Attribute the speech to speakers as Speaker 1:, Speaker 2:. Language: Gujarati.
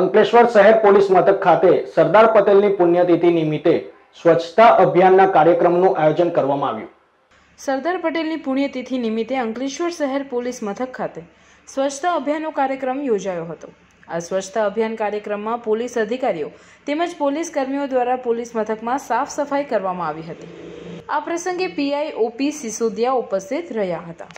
Speaker 1: અંકલેશ્વર શહેર પોલીસ મથક ખાતે સરદાર પટેલની પુણ્યતિથિ નિમિત્તે સ્વચ્છતા અભિયાનના કાર્યક્રમનું આયોજન કરવામાં આવ્યું
Speaker 2: સરદાર પટેલની પુણ્યતિથિ નિમિત્તે અંકલેશ્વર શહેર પોલીસ મથક ખાતે સ્વચ્છતા અભિયાનનો કાર્યક્રમ યોજાયો હતો આ સ્વચ્છતા અભિયાન કાર્યક્રમમાં પોલીસ અધિકારીઓ તેમજ પોલીસ કર્મીઓ દ્વારા પોલીસ મથકમાં સાફ સફાઈ કરવામાં આવી હતી આ પ્રસંગે પીઆઈ ઓપી સિસોદિયા ઉપસ્થિત રહ્યા હતા